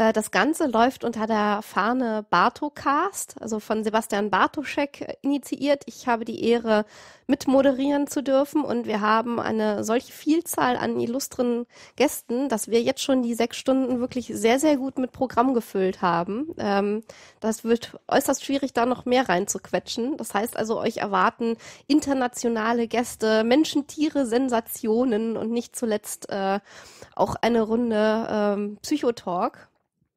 Äh, das Ganze läuft unter der Fahne Bartocast, also von Sebastian Bartoschek äh, initiiert. Ich habe die Ehre, mitmoderieren zu dürfen und wir haben eine solche Vielzahl an illustren Gästen, dass wir jetzt schon die sechs Stunden wirklich sehr, sehr gut mit Programm gefüllt haben. Ähm, das wird äußerst schwierig, da noch mehr reinzuquetschen. Das heißt also, euch erwarten internationale Gäste, Menschen, Tiere, Sensationen und nicht zuletzt äh, auch eine Runde ähm, Psychotalk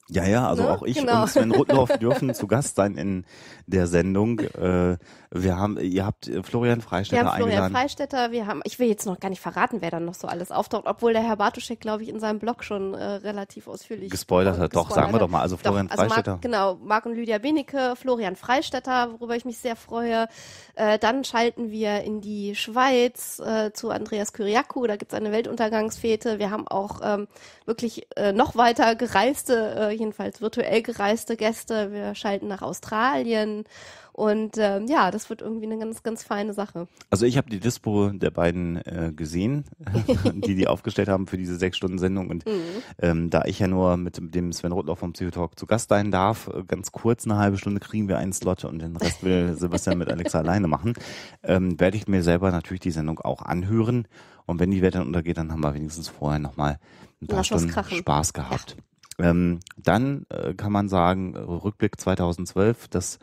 ja, ja, also ne? auch ich genau. und Sven Rudloff dürfen zu Gast sein in der Sendung. Äh, wir haben, ihr habt äh, Florian Freistetter eingeladen. haben Florian Freistetter, wir haben, ich will jetzt noch gar nicht verraten, wer dann noch so alles auftaucht, obwohl der Herr Bartuschek, glaube ich, in seinem Blog schon äh, relativ ausführlich gespoilert hat. Doch, sagen wir doch mal, also Florian doch, also Freistetter. Marc, genau, Marc und Lydia Benecke, Florian Freistetter, worüber ich mich sehr freue. Äh, dann schalten wir in die Schweiz äh, zu Andreas Kyriakou, da gibt es eine Weltuntergangsfete. Wir haben auch ähm, wirklich noch weiter gereiste jedenfalls virtuell gereiste Gäste. Wir schalten nach Australien und ähm, ja, das wird irgendwie eine ganz, ganz feine Sache. Also ich habe die Dispo der beiden äh, gesehen, die die aufgestellt haben für diese sechs Stunden Sendung. Und mhm. ähm, da ich ja nur mit dem Sven Rotloff vom Psychotalk zu Gast sein darf, äh, ganz kurz eine halbe Stunde kriegen wir einen Slot und den Rest will Sebastian mit Alexa alleine machen, ähm, werde ich mir selber natürlich die Sendung auch anhören. Und wenn die Welt dann untergeht, dann haben wir wenigstens vorher nochmal ein paar Lass Stunden Spaß gehabt. Ja. Ähm, dann äh, kann man sagen, äh, Rückblick 2012, das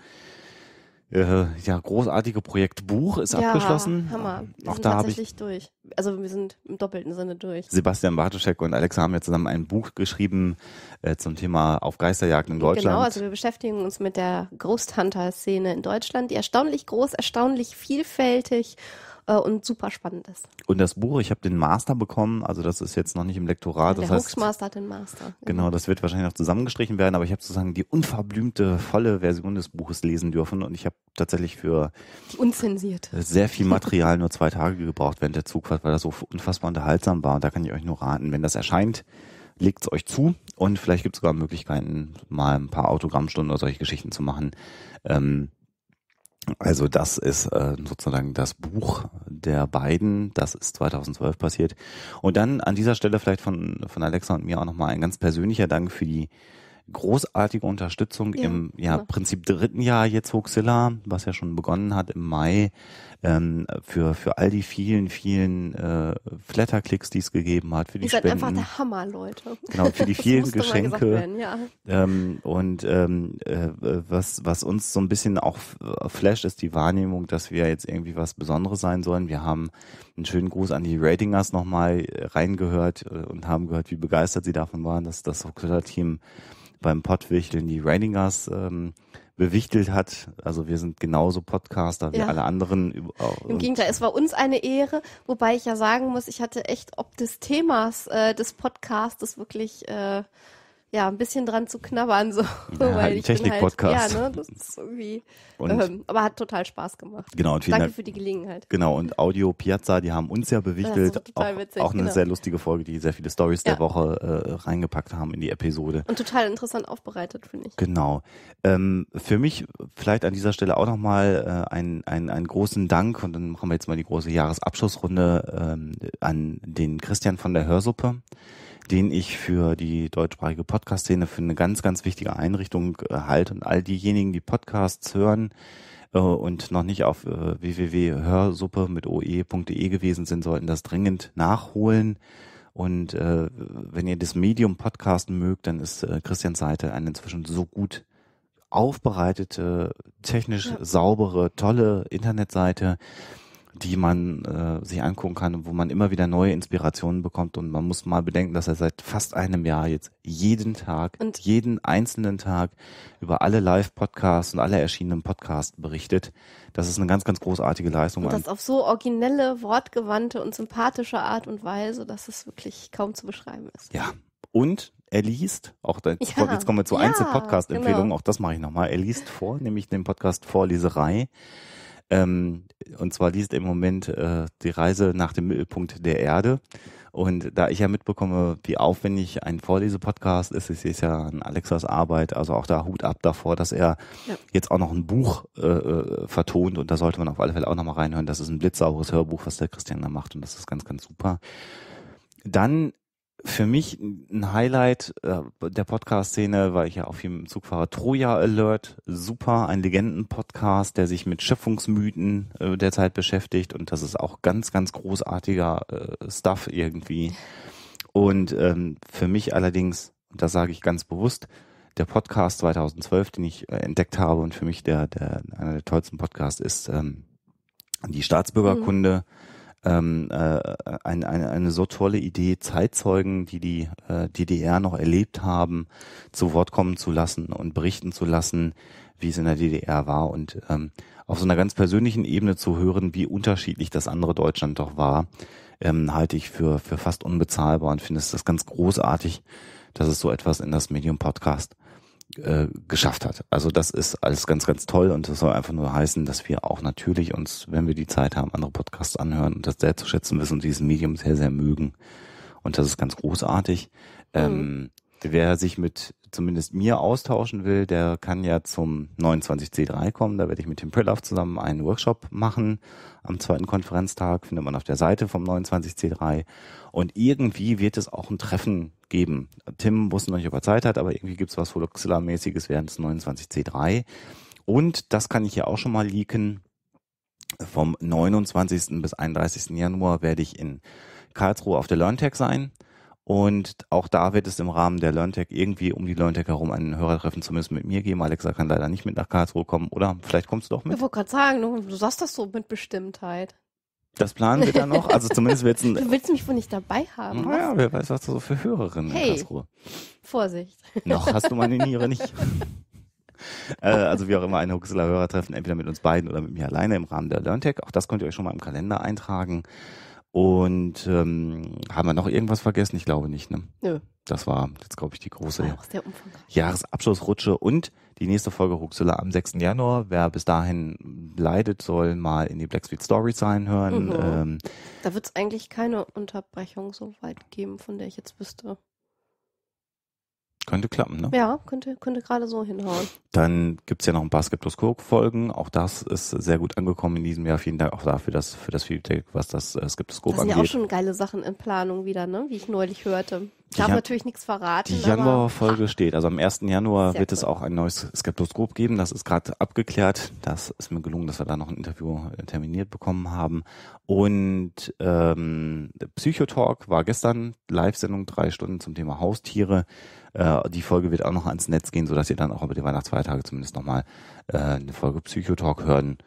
äh, ja, großartige Projekt Buch ist ja, abgeschlossen. Hammer. Ähm, wir Auch sind da tatsächlich ich, durch. Also wir sind im doppelten Sinne durch. Sebastian Bartoschek und Alex haben ja zusammen ein Buch geschrieben äh, zum Thema Auf Geisterjagden in genau, Deutschland. Genau, also wir beschäftigen uns mit der Ghost Hunter-Szene in Deutschland, die erstaunlich groß, erstaunlich vielfältig ist äh, und super spannend ist. Und das Buch, ich habe den Master bekommen, also das ist jetzt noch nicht im Lektorat. Der das hat den Master. Genau, das wird wahrscheinlich noch zusammengestrichen werden, aber ich habe sozusagen die unverblümte, volle Version des Buches lesen dürfen und ich habe tatsächlich für die unzensiert. sehr viel Material nur zwei Tage gebraucht während der Zugfahrt, weil das so unfassbar unterhaltsam war und da kann ich euch nur raten, wenn das erscheint, legt es euch zu und vielleicht gibt es sogar Möglichkeiten, mal ein paar Autogrammstunden oder solche Geschichten zu machen. Ähm, also das ist äh, sozusagen das Buch der beiden. Das ist 2012 passiert. Und dann an dieser Stelle vielleicht von, von Alexa und mir auch nochmal ein ganz persönlicher Dank für die großartige Unterstützung ja, im ja, ja, genau. Prinzip dritten Jahr jetzt Hoxilla, was ja schon begonnen hat im Mai, ähm, für, für all die vielen, vielen äh, Flatterklicks, die es gegeben hat, für die Ihr Spenden. Seid einfach der Hammer, Leute. Genau, für die vielen Geschenke. Werden, ja. ähm, und ähm, äh, was, was uns so ein bisschen auch äh, flasht, ist die Wahrnehmung, dass wir jetzt irgendwie was Besonderes sein sollen. Wir haben einen schönen Gruß an die Ratingers nochmal äh, reingehört äh, und haben gehört, wie begeistert sie davon waren, dass das hoxilla team beim Pottwichteln die Reiningers ähm, bewichtelt hat. Also wir sind genauso Podcaster wie ja. alle anderen. Äh, Im Gegenteil, es war uns eine Ehre, wobei ich ja sagen muss, ich hatte echt ob des Themas äh, des Podcasts wirklich äh, ja, ein bisschen dran zu knabbern, so. Ja, weil halt halt, Technik-Podcast. Halt, ja, ne, das ist irgendwie, und, ähm, aber hat total Spaß gemacht. Genau, und vielen Danke Dank, für die Gelegenheit. Genau, und Audio Piazza, die haben uns ja bewichtelt. Total auch, witzig, auch eine genau. sehr lustige Folge, die sehr viele Stories ja. der Woche äh, reingepackt haben in die Episode. Und total interessant aufbereitet, finde ich. Genau. Ähm, für mich vielleicht an dieser Stelle auch nochmal äh, einen, einen, einen großen Dank und dann machen wir jetzt mal die große Jahresabschlussrunde ähm, an den Christian von der Hörsuppe den ich für die deutschsprachige Podcast-Szene für eine ganz, ganz wichtige Einrichtung äh, halte. Und all diejenigen, die Podcasts hören äh, und noch nicht auf äh, www.hörsuppe mit oe.de gewesen sind, sollten das dringend nachholen. Und äh, wenn ihr das Medium Podcasten mögt, dann ist Christians Seite eine inzwischen so gut aufbereitete, technisch ja. saubere, tolle Internetseite, die man äh, sich angucken kann, wo man immer wieder neue Inspirationen bekommt. Und man muss mal bedenken, dass er seit fast einem Jahr jetzt jeden Tag, und jeden einzelnen Tag über alle Live-Podcasts und alle erschienenen Podcasts berichtet. Das ist eine ganz, ganz großartige Leistung. Und das auf so originelle, wortgewandte und sympathische Art und Weise, dass es wirklich kaum zu beschreiben ist. Ja. Und er liest, auch da, ja, jetzt kommen wir zu ja, Einzel-Podcast-Empfehlungen, genau. auch das mache ich nochmal. Er liest vor, nämlich den Podcast Vorleserei. Ähm, und zwar liest im Moment äh, die Reise nach dem Mittelpunkt der Erde. Und da ich ja mitbekomme, wie aufwendig ein Vorlesepodcast ist, es ist ja an Alexas Arbeit, also auch da Hut ab davor, dass er ja. jetzt auch noch ein Buch äh, äh vertont und da sollte man auf alle Fälle auch nochmal reinhören. Das ist ein blitzsaures Hörbuch, was der Christian da macht und das ist ganz, ganz super. Dann für mich ein Highlight äh, der Podcast-Szene, weil ich ja auf dem Zug fahre, Troja Alert, super, ein Legenden-Podcast, der sich mit Schöpfungsmythen äh, derzeit beschäftigt und das ist auch ganz, ganz großartiger äh, Stuff irgendwie. Und ähm, für mich allerdings, das sage ich ganz bewusst, der Podcast 2012, den ich entdeckt habe und für mich der, der einer der tollsten Podcasts ist ähm, die Staatsbürgerkunde. Mhm ähm, äh, eine, eine, eine so tolle Idee, Zeitzeugen, die die äh, DDR noch erlebt haben, zu Wort kommen zu lassen und berichten zu lassen, wie es in der DDR war und ähm, auf so einer ganz persönlichen Ebene zu hören, wie unterschiedlich das andere Deutschland doch war, ähm, halte ich für, für fast unbezahlbar und finde es das ganz großartig, dass es so etwas in das Medium Podcast äh, geschafft hat. Also das ist alles ganz, ganz toll und das soll einfach nur heißen, dass wir auch natürlich uns, wenn wir die Zeit haben, andere Podcasts anhören und das sehr zu schätzen wissen und dieses Medium sehr, sehr mögen. Und das ist ganz großartig. Mhm. Ähm, Wer sich mit zumindest mir austauschen will, der kann ja zum 29C3 kommen. Da werde ich mit Tim Prillaff zusammen einen Workshop machen. Am zweiten Konferenztag findet man auf der Seite vom 29C3. Und irgendwie wird es auch ein Treffen geben. Tim wusste noch nicht, ob er Zeit hat, aber irgendwie gibt es was Holoxilla-mäßiges während des 29C3. Und das kann ich ja auch schon mal leaken. Vom 29. bis 31. Januar werde ich in Karlsruhe auf der LearnTech sein. Und auch da wird es im Rahmen der LearnTech irgendwie um die LearnTech herum ein Hörertreffen zumindest mit mir geben. Alexa kann leider nicht mit nach Karlsruhe kommen oder vielleicht kommst du doch mit. Ich wollte gerade sagen, du, sagst das so mit Bestimmtheit. Das planen wir dann noch. Also zumindest wird es ein. Du willst mich wohl nicht dabei haben. Naja, wer weiß, was du so für Hörerinnen hey, in Karlsruhe. Vorsicht. Noch hast du meine Niere nicht. äh, also wie auch immer, ein Huxler-Hörertreffen, entweder mit uns beiden oder mit mir alleine im Rahmen der LearnTech. Auch das könnt ihr euch schon mal im Kalender eintragen. Und ähm, haben wir noch irgendwas vergessen? Ich glaube nicht. Ne? Nö. Das war jetzt, glaube ich, die große war Jahresabschlussrutsche und die nächste Folge Ruxilla am 6. Januar. Wer bis dahin leidet, soll mal in die Black Sweet Stories reinhören. Mhm. Ähm, da wird es eigentlich keine Unterbrechung so weit geben, von der ich jetzt wüsste könnte klappen, ne? Ja, könnte, könnte gerade so hinhauen. Dann gibt es ja noch ein paar Skeptoskop-Folgen. Auch das ist sehr gut angekommen in diesem Jahr. Vielen Dank auch dafür, dass, für das Feedback, was das äh, Skeptoskop angeht. Das sind ja auch schon geile Sachen in Planung wieder, ne? Wie ich neulich hörte. Ich darf natürlich nichts verraten. Die Januar-Folge steht. Also am 1. Januar wird cool. es auch ein neues Skeptoskop geben. Das ist gerade abgeklärt. Das ist mir gelungen, dass wir da noch ein Interview äh, terminiert bekommen haben. Und ähm, Psychotalk war gestern Live-Sendung, drei Stunden zum Thema Haustiere. Äh, die Folge wird auch noch ans Netz gehen, sodass ihr dann auch über die Weihnachtsfeiertage zumindest nochmal äh, eine Folge Psychotalk hören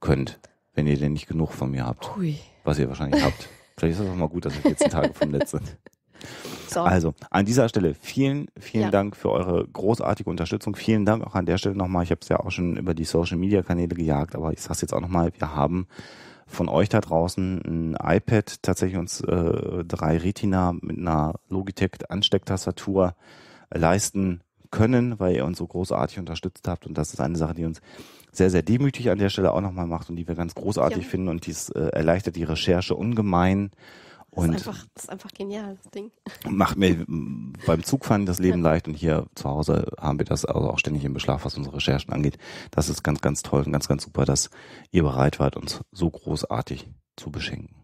könnt, wenn ihr denn nicht genug von mir habt. Ui. Was ihr wahrscheinlich habt. Vielleicht ist es auch mal gut, dass wir 14 Tage vom Netz sind. So. Also, an dieser Stelle vielen, vielen ja. Dank für eure großartige Unterstützung. Vielen Dank auch an der Stelle nochmal. Ich habe es ja auch schon über die Social Media Kanäle gejagt, aber ich sage es jetzt auch nochmal. Wir haben von euch da draußen ein iPad, tatsächlich uns äh, drei Retina mit einer Logitech Anstecktastatur, leisten können, weil ihr uns so großartig unterstützt habt. Und das ist eine Sache, die uns sehr, sehr demütig an der Stelle auch nochmal macht und die wir ganz großartig ja. finden und dies äh, erleichtert die Recherche ungemein. Das ist einfach, das, ist einfach, genial, das Ding. Macht mir beim Zugfahren das Leben ja. leicht und hier zu Hause haben wir das also auch ständig im Beschlag, was unsere Recherchen angeht. Das ist ganz, ganz toll und ganz, ganz super, dass ihr bereit wart, uns so großartig zu beschenken.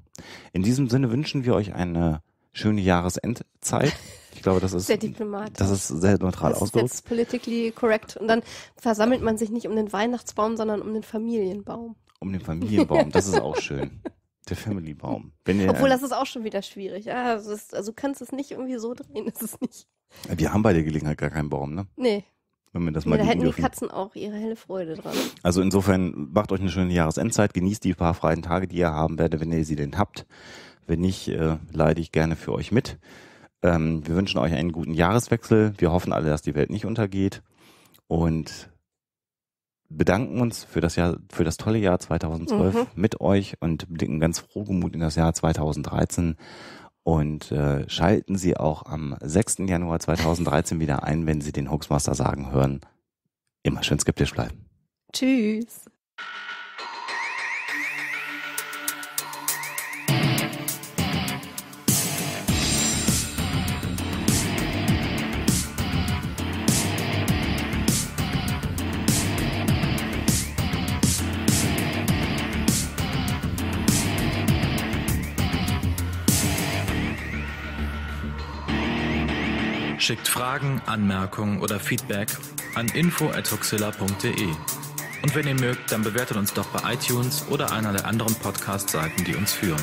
In diesem Sinne wünschen wir euch eine schöne Jahresendzeit. Ich glaube, das ist sehr diplomatisch. Das ist sehr neutral das ausgedrückt. Das ist jetzt politically correct. Und dann versammelt man sich nicht um den Weihnachtsbaum, sondern um den Familienbaum. Um den Familienbaum, das ist auch schön. Der Familybaum. Obwohl, das ist auch schon wieder schwierig. Also, ist, also kannst es nicht irgendwie so drehen, ist es nicht. Wir haben bei der Gelegenheit gar keinen Baum, ne? Nee. Wenn wir das nee, mal da hätten dürfen. die Katzen auch ihre helle Freude dran. Also insofern macht euch eine schöne Jahresendzeit, genießt die paar freien Tage, die ihr haben werdet, wenn ihr sie denn habt. Wenn nicht, äh, leide ich gerne für euch mit. Ähm, wir wünschen euch einen guten Jahreswechsel. Wir hoffen alle, dass die Welt nicht untergeht und bedanken uns für das Jahr, für das tolle Jahr 2012 mhm. mit euch und blicken ganz frohgemut in das Jahr 2013 und äh, schalten Sie auch am 6. Januar 2013 wieder ein, wenn Sie den Hoaxmaster sagen hören. Immer schön skeptisch bleiben. Tschüss. Schickt Fragen, Anmerkungen oder Feedback an info.huxilla.de. Und wenn ihr mögt, dann bewertet uns doch bei iTunes oder einer der anderen Podcast-Seiten, die uns führen.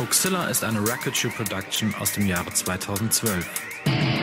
Huxilla ist eine Racket Shoe Production aus dem Jahre 2012.